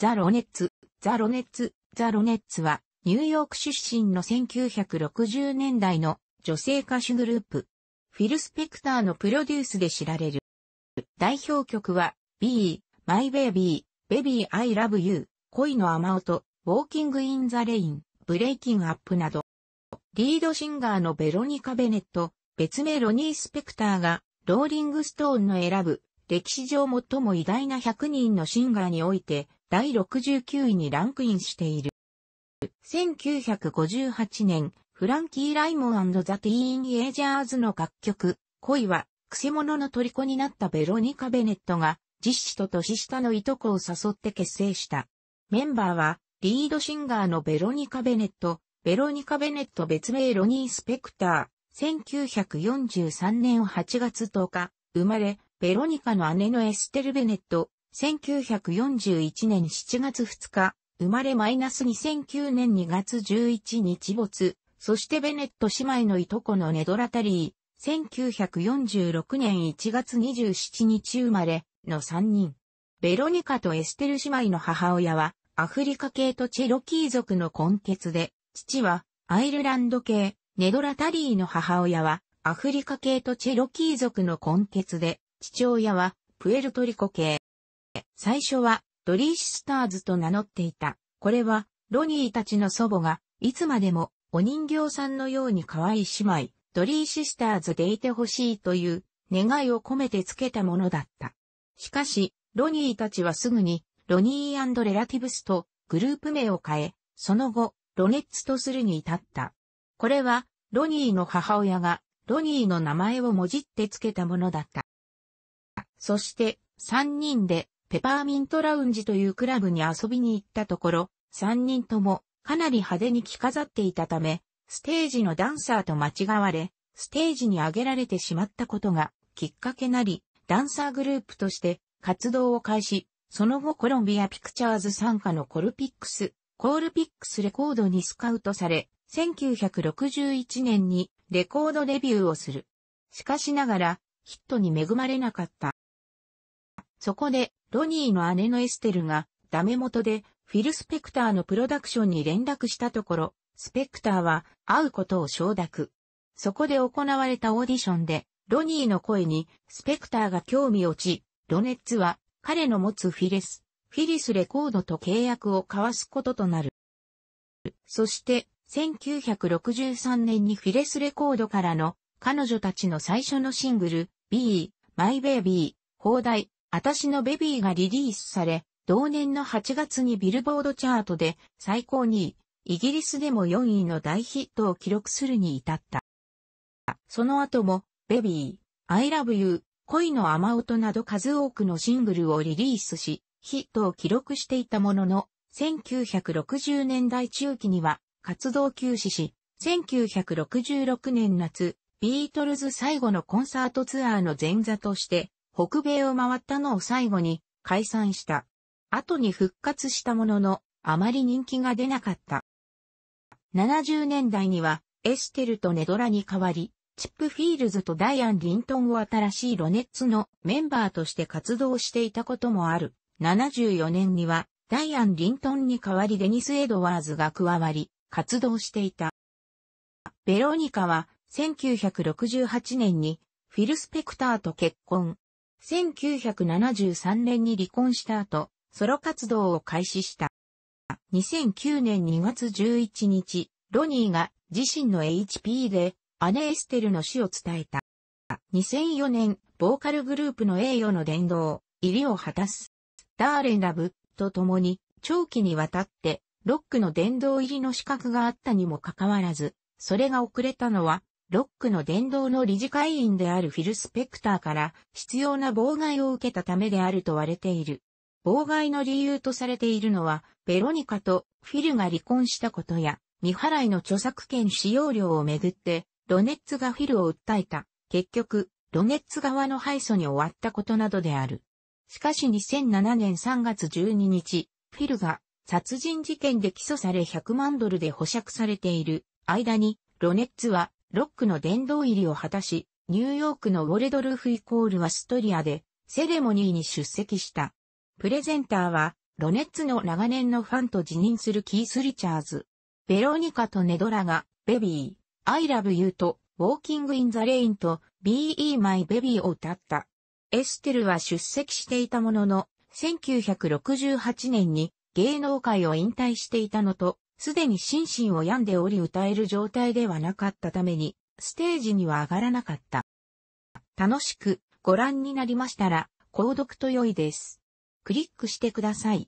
ザ・ロネッツ、ザ・ロネッツ、ザ・ロネッツは、ニューヨーク出身の1960年代の女性歌手グループ。フィル・スペクターのプロデュースで知られる。代表曲は、B、My Baby、Baby I Love You、恋の雨音、Walking in the Rain、Breaking Up など。リードシンガーのベロニカ・ベネット、別名ロニー・スペクターが、ローリング・ストーンの選ぶ、歴史上最も偉大な100人のシンガーにおいて、第69位にランクインしている。1958年、フランキー・ライモンザ・ティーン・エージャーズの楽曲、恋は、くせ者の虜になったベロニカ・ベネットが、実子と年下のいとこを誘って結成した。メンバーは、リードシンガーのベロニカ・ベネット、ベロニカ・ベネット別名ロニー・スペクター、1943年8月10日、生まれ、ベロニカの姉のエステル・ベネット、1941年7月2日、生まれマイナス2009年2月11日没、そしてベネット姉妹のいとこのネドラタリー、1946年1月27日生まれの3人。ベロニカとエステル姉妹の母親はアフリカ系とチェロキー族の根血で、父はアイルランド系、ネドラタリーの母親はアフリカ系とチェロキー族の根血で、父親はプエルトリコ系。最初はドリーシスターズと名乗っていた。これは、ロニーたちの祖母が、いつまでも、お人形さんのように可愛い姉妹、ドリーシスターズでいてほしいという願いを込めてつけたものだった。しかし、ロニーたちはすぐに、ロニーレラティブスとグループ名を変え、その後、ロネッツとするに至った。これは、ロニーの母親が、ロニーの名前をもじってつけたものだった。そして、三人で、ペパーミントラウンジというクラブに遊びに行ったところ、3人ともかなり派手に着飾っていたため、ステージのダンサーと間違われ、ステージに上げられてしまったことがきっかけなり、ダンサーグループとして活動を開始、その後コロンビアピクチャーズ参加のコルピックス、コールピックスレコードにスカウトされ、1961年にレコードデビューをする。しかしながらヒットに恵まれなかった。そこでロニーの姉のエステルが、ダメ元で、フィル・スペクターのプロダクションに連絡したところ、スペクターは、会うことを承諾。そこで行われたオーディションで、ロニーの声に、スペクターが興味落ち、ロネッツは、彼の持つフィレス、フィリスレコードと契約を交わすこととなる。そして、1963年にフィレスレコードからの彼女たちの最初のシングル、B、My Baby、放題、私のベビーがリリースされ、同年の8月にビルボードチャートで最高2位、イギリスでも4位の大ヒットを記録するに至った。その後も、ベビー、アイラブユー、恋の雨音など数多くのシングルをリリースし、ヒットを記録していたものの、1960年代中期には活動休止し、1966年夏、ビートルズ最後のコンサートツアーの前座として、北米を回ったのを最後に解散した。後に復活したものの、あまり人気が出なかった。70年代には、エステルとネドラに代わり、チップフィールズとダイアン・リントンを新しいロネッツのメンバーとして活動していたこともある。74年には、ダイアン・リントンに代わりデニス・エドワーズが加わり、活動していた。ベロニカは、1968年に、フィル・スペクターと結婚。1973年に離婚した後、ソロ活動を開始した。2009年2月11日、ロニーが自身の HP で姉エステルの死を伝えた。2004年、ボーカルグループの栄誉の殿堂、入りを果たす。ダーレンラブと共に、長期にわたって、ロックの殿堂入りの資格があったにもかかわらず、それが遅れたのは、ロックの伝道の理事会員であるフィル・スペクターから必要な妨害を受けたためであると割れている。妨害の理由とされているのは、ベロニカとフィルが離婚したことや、未払いの著作権使用料をめぐって、ロネッツがフィルを訴えた、結局、ロネッツ側の敗訴に終わったことなどである。しかし2007年3月12日、フィルが殺人事件で起訴され100万ドルで保釈されている間に、ロネッツはロックの殿堂入りを果たし、ニューヨークのウォルドルフイコールアストリアでセレモニーに出席した。プレゼンターは、ロネッツの長年のファンと辞任するキース・リチャーズ。ベロニカとネドラが、ベビー、I love you と、ウォーキング・イン・ザ・レインと、Be My Baby を歌った。エステルは出席していたものの、1968年に芸能界を引退していたのと、すでに心身を病んでおり歌える状態ではなかったために、ステージには上がらなかった。楽しくご覧になりましたら、購読と良いです。クリックしてください。